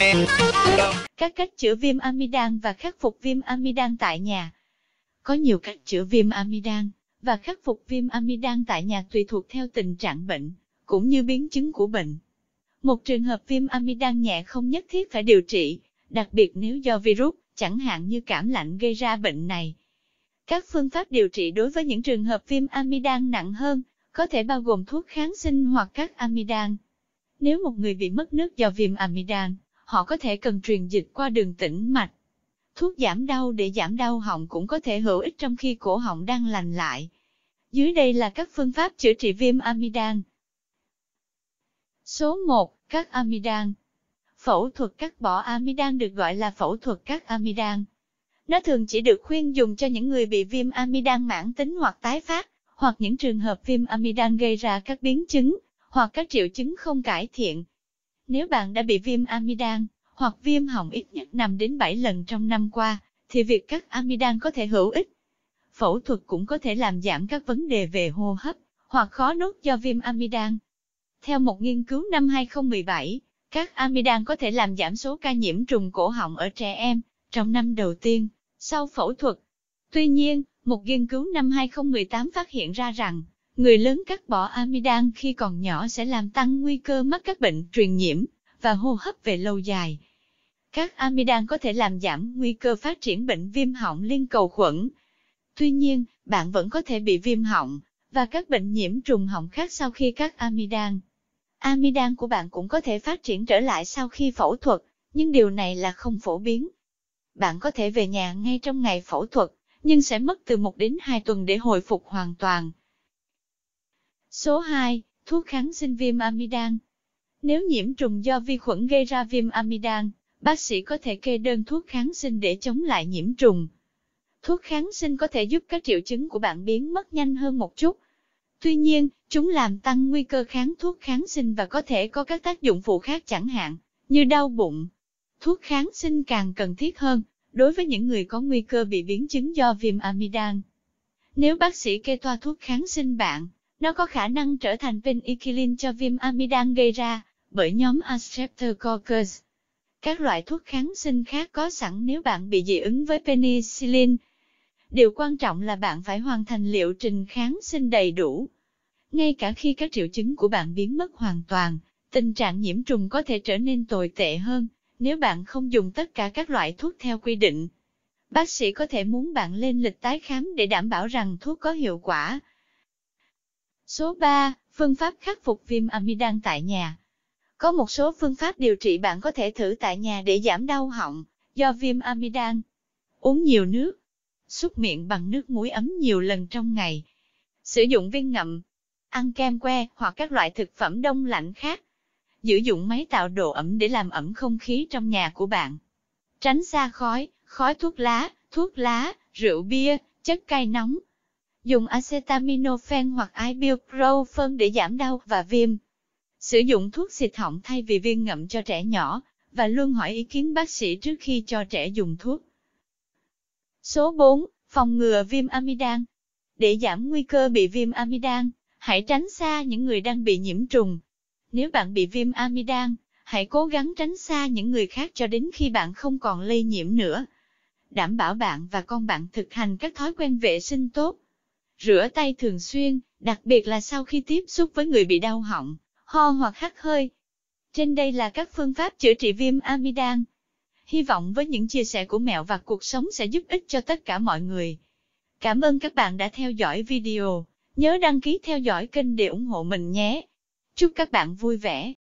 Vâng. Các cách chữa viêm amidan và khắc phục viêm amidan tại nhà Có nhiều cách chữa viêm amidan và khắc phục viêm amidan tại nhà tùy thuộc theo tình trạng bệnh, cũng như biến chứng của bệnh. Một trường hợp viêm amidan nhẹ không nhất thiết phải điều trị, đặc biệt nếu do virus, chẳng hạn như cảm lạnh gây ra bệnh này. Các phương pháp điều trị đối với những trường hợp viêm amidan nặng hơn, có thể bao gồm thuốc kháng sinh hoặc các amidan. Nếu một người bị mất nước do viêm amidan, họ có thể cần truyền dịch qua đường tĩnh mạch. Thuốc giảm đau để giảm đau họng cũng có thể hữu ích trong khi cổ họng đang lành lại. Dưới đây là các phương pháp chữa trị viêm amidan. Số 1. cắt amidan Phẫu thuật cắt bỏ amidan được gọi là phẫu thuật cắt amidan. Nó thường chỉ được khuyên dùng cho những người bị viêm amidan mãn tính hoặc tái phát, hoặc những trường hợp viêm amidan gây ra các biến chứng, hoặc các triệu chứng không cải thiện. Nếu bạn đã bị viêm amidan, hoặc viêm họng ít nhất nằm đến 7 lần trong năm qua, thì việc cắt amidan có thể hữu ích. Phẫu thuật cũng có thể làm giảm các vấn đề về hô hấp, hoặc khó nuốt do viêm amidan. Theo một nghiên cứu năm 2017, các amidan có thể làm giảm số ca nhiễm trùng cổ họng ở trẻ em trong năm đầu tiên sau phẫu thuật. Tuy nhiên, một nghiên cứu năm 2018 phát hiện ra rằng, Người lớn cắt bỏ amidan khi còn nhỏ sẽ làm tăng nguy cơ mắc các bệnh truyền nhiễm và hô hấp về lâu dài. Các amidan có thể làm giảm nguy cơ phát triển bệnh viêm họng liên cầu khuẩn. Tuy nhiên, bạn vẫn có thể bị viêm họng và các bệnh nhiễm trùng họng khác sau khi cắt amidan. Amidan của bạn cũng có thể phát triển trở lại sau khi phẫu thuật, nhưng điều này là không phổ biến. Bạn có thể về nhà ngay trong ngày phẫu thuật, nhưng sẽ mất từ 1 đến 2 tuần để hồi phục hoàn toàn. Số 2. Thuốc kháng sinh viêm amidan. Nếu nhiễm trùng do vi khuẩn gây ra viêm amidan, bác sĩ có thể kê đơn thuốc kháng sinh để chống lại nhiễm trùng. Thuốc kháng sinh có thể giúp các triệu chứng của bạn biến mất nhanh hơn một chút. Tuy nhiên, chúng làm tăng nguy cơ kháng thuốc kháng sinh và có thể có các tác dụng phụ khác chẳng hạn, như đau bụng. Thuốc kháng sinh càng cần thiết hơn đối với những người có nguy cơ bị biến chứng do viêm amidan. Nếu bác sĩ kê toa thuốc kháng sinh bạn, nó có khả năng trở thành penicillin cho viêm amidan gây ra bởi nhóm Streptococcus. Các loại thuốc kháng sinh khác có sẵn nếu bạn bị dị ứng với penicillin. Điều quan trọng là bạn phải hoàn thành liệu trình kháng sinh đầy đủ. Ngay cả khi các triệu chứng của bạn biến mất hoàn toàn, tình trạng nhiễm trùng có thể trở nên tồi tệ hơn nếu bạn không dùng tất cả các loại thuốc theo quy định. Bác sĩ có thể muốn bạn lên lịch tái khám để đảm bảo rằng thuốc có hiệu quả. Số 3. Phương pháp khắc phục viêm amidan tại nhà. Có một số phương pháp điều trị bạn có thể thử tại nhà để giảm đau họng do viêm amidan. Uống nhiều nước. súc miệng bằng nước muối ấm nhiều lần trong ngày. Sử dụng viên ngậm. Ăn kem que hoặc các loại thực phẩm đông lạnh khác. Sử dụng máy tạo độ ẩm để làm ẩm không khí trong nhà của bạn. Tránh xa khói, khói thuốc lá, thuốc lá, rượu bia, chất cay nóng, dùng acetaminophen hoặc ibuprofen để giảm đau và viêm. Sử dụng thuốc xịt họng thay vì viên ngậm cho trẻ nhỏ, và luôn hỏi ý kiến bác sĩ trước khi cho trẻ dùng thuốc. Số 4. Phòng ngừa viêm amidan. Để giảm nguy cơ bị viêm amidan, hãy tránh xa những người đang bị nhiễm trùng. Nếu bạn bị viêm amidan, hãy cố gắng tránh xa những người khác cho đến khi bạn không còn lây nhiễm nữa. Đảm bảo bạn và con bạn thực hành các thói quen vệ sinh tốt. Rửa tay thường xuyên, đặc biệt là sau khi tiếp xúc với người bị đau họng, ho hoặc hắt hơi. Trên đây là các phương pháp chữa trị viêm amidan. Hy vọng với những chia sẻ của mẹo và cuộc sống sẽ giúp ích cho tất cả mọi người. Cảm ơn các bạn đã theo dõi video. Nhớ đăng ký theo dõi kênh để ủng hộ mình nhé. Chúc các bạn vui vẻ.